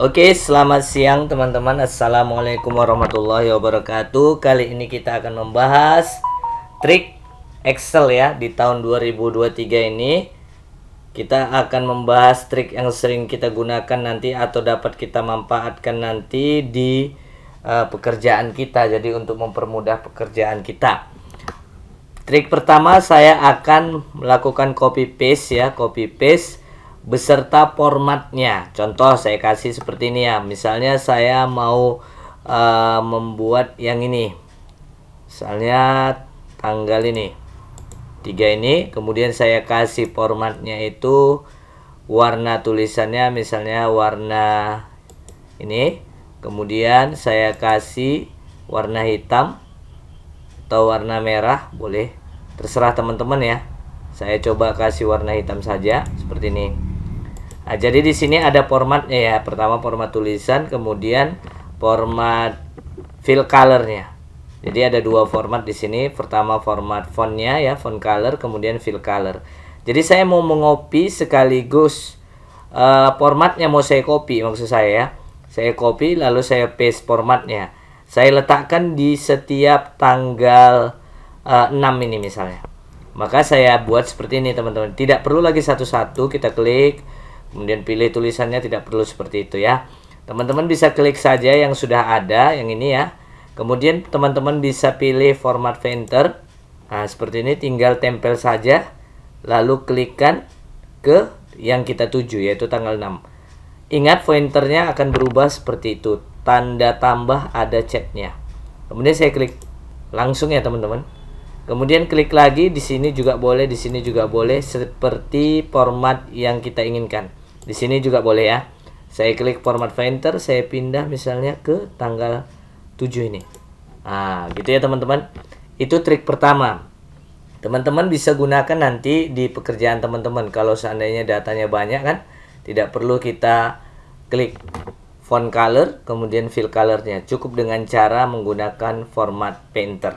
Oke, selamat siang teman-teman. Assalamualaikum warahmatullahi wabarakatuh. Kali ini kita akan membahas trik Excel ya di tahun 2023 ini. Kita akan membahas trik yang sering kita gunakan nanti atau dapat kita manfaatkan nanti di uh, pekerjaan kita. Jadi untuk mempermudah pekerjaan kita. Trik pertama saya akan melakukan copy paste ya, copy paste beserta formatnya. Contoh saya kasih seperti ini ya. Misalnya saya mau uh, membuat yang ini. Misalnya tanggal ini. Tiga ini, kemudian saya kasih formatnya itu warna tulisannya misalnya warna ini. Kemudian saya kasih warna hitam atau warna merah boleh. Terserah teman-teman ya. Saya coba kasih warna hitam saja seperti ini. Nah, jadi di sini ada formatnya ya. Pertama format tulisan, kemudian format fill colornya. Jadi ada dua format di sini. Pertama format fontnya ya, font color, kemudian fill color. Jadi saya mau mengopi sekaligus uh, formatnya mau saya copy maksud saya ya. Saya copy lalu saya paste formatnya. Saya letakkan di setiap tanggal uh, eh, 6 ini misalnya. Maka saya buat seperti ini teman-teman. Tidak perlu lagi satu-satu kita klik kemudian pilih tulisannya tidak perlu seperti itu ya teman-teman bisa klik saja yang sudah ada yang ini ya kemudian teman-teman bisa pilih format Painter nah seperti ini tinggal tempel saja lalu klikkan ke yang kita tuju yaitu tanggal 6 ingat pointernya akan berubah seperti itu tanda tambah ada chatnya kemudian saya klik langsung ya teman-teman kemudian klik lagi di sini juga boleh di sini juga boleh seperti format yang kita inginkan di sini juga boleh ya. Saya klik format painter, saya pindah misalnya ke tanggal 7 ini. Nah, gitu ya teman-teman. Itu trik pertama. Teman-teman bisa gunakan nanti di pekerjaan teman-teman. Kalau seandainya datanya banyak kan, tidak perlu kita klik font color, kemudian fill colornya. Cukup dengan cara menggunakan format painter.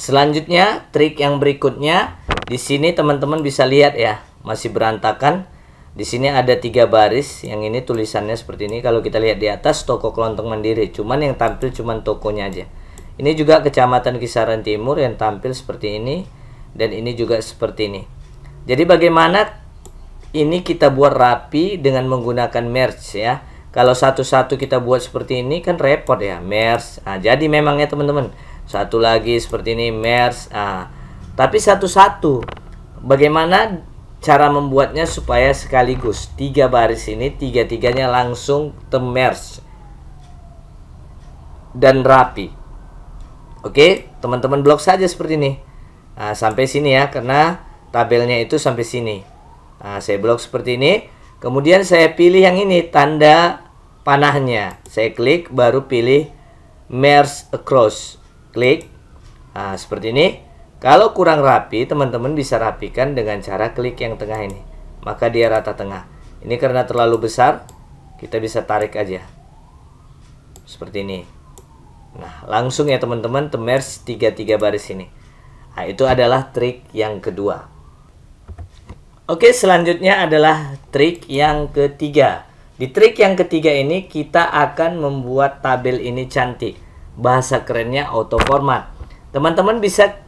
Selanjutnya, trik yang berikutnya di sini teman-teman bisa lihat ya, masih berantakan. Di sini ada tiga baris, yang ini tulisannya seperti ini. Kalau kita lihat di atas, toko kelontong mandiri. Cuman yang tampil cuman tokonya aja. Ini juga kecamatan kisaran timur yang tampil seperti ini. Dan ini juga seperti ini. Jadi bagaimana ini kita buat rapi dengan menggunakan merch ya. Kalau satu-satu kita buat seperti ini kan repot ya. merch Nah, jadi memangnya teman-teman. Satu lagi seperti ini merch Nah, tapi satu-satu. Bagaimana cara membuatnya supaya sekaligus tiga baris ini tiga-tiganya langsung temers dan rapi oke teman-teman blok saja seperti ini nah, sampai sini ya karena tabelnya itu sampai sini nah, saya blok seperti ini kemudian saya pilih yang ini tanda panahnya saya klik baru pilih merge across klik nah, seperti ini kalau kurang rapi, teman-teman bisa rapikan dengan cara klik yang tengah ini. Maka dia rata tengah. Ini karena terlalu besar, kita bisa tarik aja. Seperti ini. Nah, langsung ya teman-teman, tiga 33 baris ini. Nah, itu adalah trik yang kedua. Oke, selanjutnya adalah trik yang ketiga. Di trik yang ketiga ini kita akan membuat tabel ini cantik. Bahasa kerennya auto format. Teman-teman bisa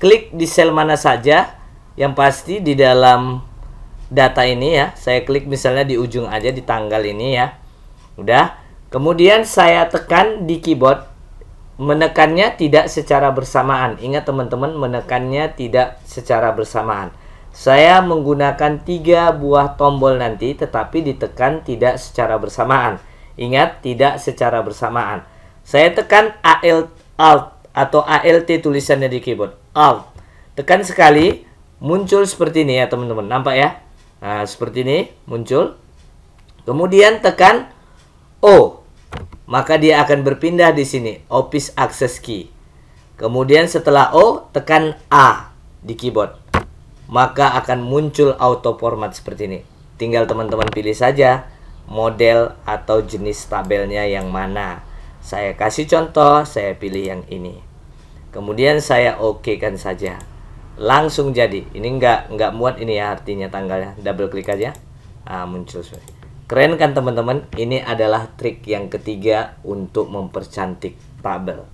klik di sel mana saja yang pasti di dalam data ini ya saya klik misalnya di ujung aja di tanggal ini ya udah kemudian saya tekan di keyboard menekannya tidak secara bersamaan ingat teman-teman menekannya tidak secara bersamaan saya menggunakan tiga buah tombol nanti tetapi ditekan tidak secara bersamaan ingat tidak secara bersamaan saya tekan alt, Alt atau ALT tulisannya di keyboard of Tekan sekali, muncul seperti ini ya teman-teman. Nampak ya? Nah, seperti ini muncul. Kemudian tekan O. Maka dia akan berpindah di sini, Office Access Key. Kemudian setelah O, tekan A di keyboard. Maka akan muncul auto format seperti ini. Tinggal teman-teman pilih saja model atau jenis tabelnya yang mana. Saya kasih contoh, saya pilih yang ini kemudian saya oke kan saja langsung jadi ini nggak nggak muat ini ya artinya tanggalnya double klik aja ah, muncul keren kan teman-teman ini adalah trik yang ketiga untuk mempercantik tabel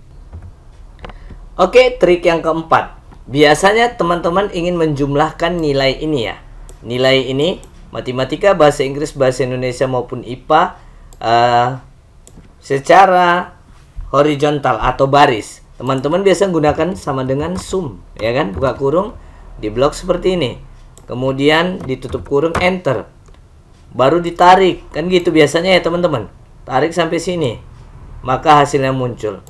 oke trik yang keempat biasanya teman-teman ingin menjumlahkan nilai ini ya nilai ini matematika bahasa Inggris bahasa Indonesia maupun IPA uh, eh, secara horizontal atau baris Teman-teman biasa gunakan sama dengan sum, ya kan? Buka kurung di blok seperti ini. Kemudian ditutup kurung enter. Baru ditarik, kan gitu biasanya ya teman-teman. Tarik sampai sini. Maka hasilnya muncul.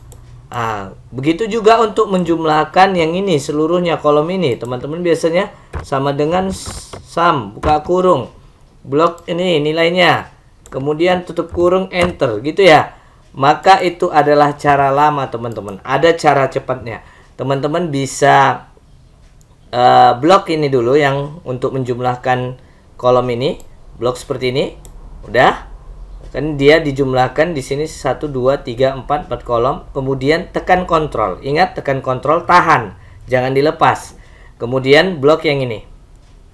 Nah, begitu juga untuk menjumlahkan yang ini seluruhnya kolom ini. Teman-teman biasanya sama dengan sum, buka kurung. Blok ini nilainya. Kemudian tutup kurung enter gitu ya maka itu adalah cara lama teman-teman ada cara cepatnya teman-teman bisa uh, blok ini dulu yang untuk menjumlahkan kolom ini blok seperti ini udah kan dia dijumlahkan di sini 1 2 3 4 4 kolom kemudian tekan kontrol ingat tekan kontrol tahan jangan dilepas kemudian blok yang ini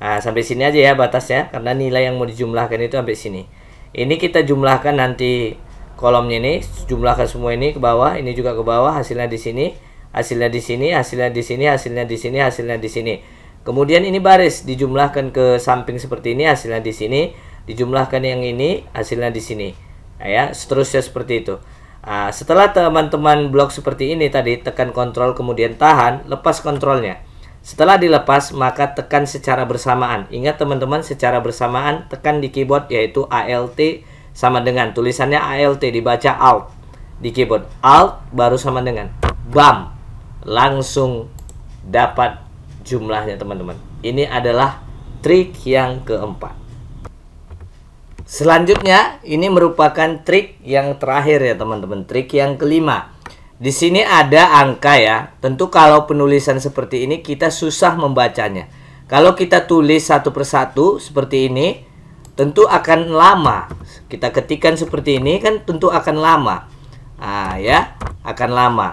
nah sampai sini aja ya batasnya karena nilai yang mau dijumlahkan itu sampai sini ini kita jumlahkan nanti kolomnya ini jumlahkan semua ini ke bawah ini juga ke bawah hasilnya di sini hasilnya di sini hasilnya di sini hasilnya di sini hasilnya di sini kemudian ini baris dijumlahkan ke samping seperti ini hasilnya di sini dijumlahkan yang ini hasilnya di sini nah, ya seterusnya seperti itu nah, setelah teman-teman blok seperti ini tadi tekan kontrol kemudian tahan lepas kontrolnya setelah dilepas, maka tekan secara bersamaan. Ingat teman-teman, secara bersamaan tekan di keyboard yaitu ALT sama dengan tulisannya ALT dibaca alt di keyboard alt baru sama dengan bam langsung dapat jumlahnya teman-teman ini adalah trik yang keempat selanjutnya ini merupakan trik yang terakhir ya teman-teman trik yang kelima di sini ada angka ya. Tentu kalau penulisan seperti ini kita susah membacanya. Kalau kita tulis satu persatu seperti ini, tentu akan lama. Kita ketikkan seperti ini kan tentu akan lama. Ah ya, akan lama.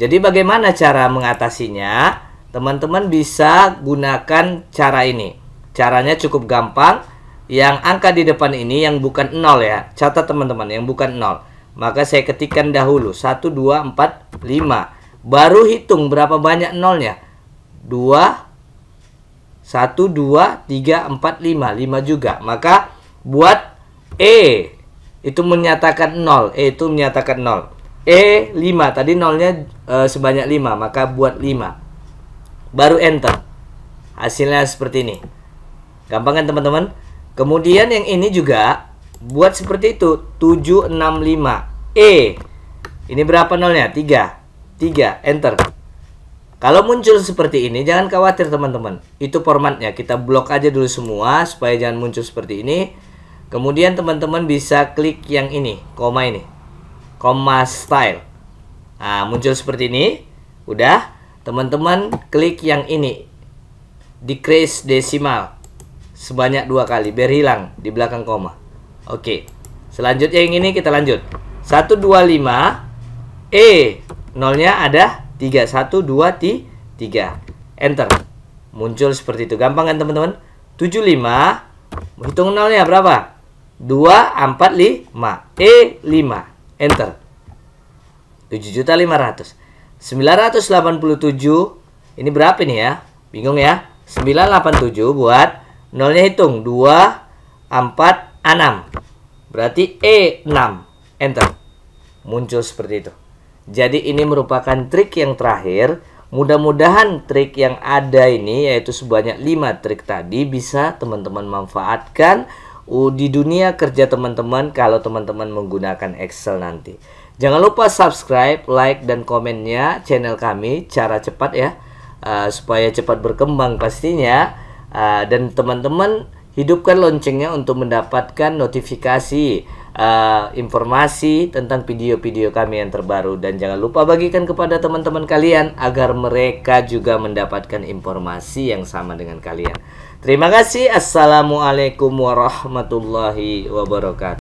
Jadi bagaimana cara mengatasinya? Teman-teman bisa gunakan cara ini. Caranya cukup gampang. Yang angka di depan ini yang bukan nol ya. Catat teman-teman yang bukan nol Maka saya ketikkan dahulu 1 2 4 5. Baru hitung berapa banyak nolnya. 2 1, 2, 3, 4, 5. 5 juga. Maka buat E. Itu menyatakan 0. E itu menyatakan 0. E 5. Tadi 0 nya e, sebanyak 5. Maka buat 5. Baru enter. Hasilnya seperti ini. Gampang kan teman-teman? Kemudian yang ini juga buat seperti itu. 765. E. Ini berapa nolnya? 3. 3. Enter. Kalau muncul seperti ini, jangan khawatir teman-teman. Itu formatnya, kita blok aja dulu semua supaya jangan muncul seperti ini. Kemudian teman-teman bisa klik yang ini, koma ini. Koma style. Nah, muncul seperti ini. Udah, teman-teman klik yang ini. Decrease decimal sebanyak dua kali biar hilang di belakang koma. Oke. Selanjutnya yang ini kita lanjut. 125 E nolnya ada 3, 1, 2, 3. Enter. Muncul seperti itu. Gampang kan teman-teman? 75. Hitung nolnya berapa? 2, 4, 5. E, 5. Enter. 7.500. 987. Ini berapa ini ya? Bingung ya? 987 buat nolnya hitung. 2, 4, 6 Berarti E6. Enter. Muncul seperti itu. Jadi ini merupakan trik yang terakhir. Mudah-mudahan trik yang ada ini yaitu sebanyak 5 trik tadi bisa teman-teman manfaatkan di dunia kerja teman-teman kalau teman-teman menggunakan Excel nanti. Jangan lupa subscribe, like dan komennya channel kami cara cepat ya uh, supaya cepat berkembang pastinya uh, dan teman-teman hidupkan loncengnya untuk mendapatkan notifikasi uh, informasi tentang video-video kami yang terbaru dan jangan lupa bagikan kepada teman-teman kalian agar mereka juga mendapatkan informasi yang sama dengan kalian. Terima kasih. Assalamualaikum warahmatullahi wabarakatuh.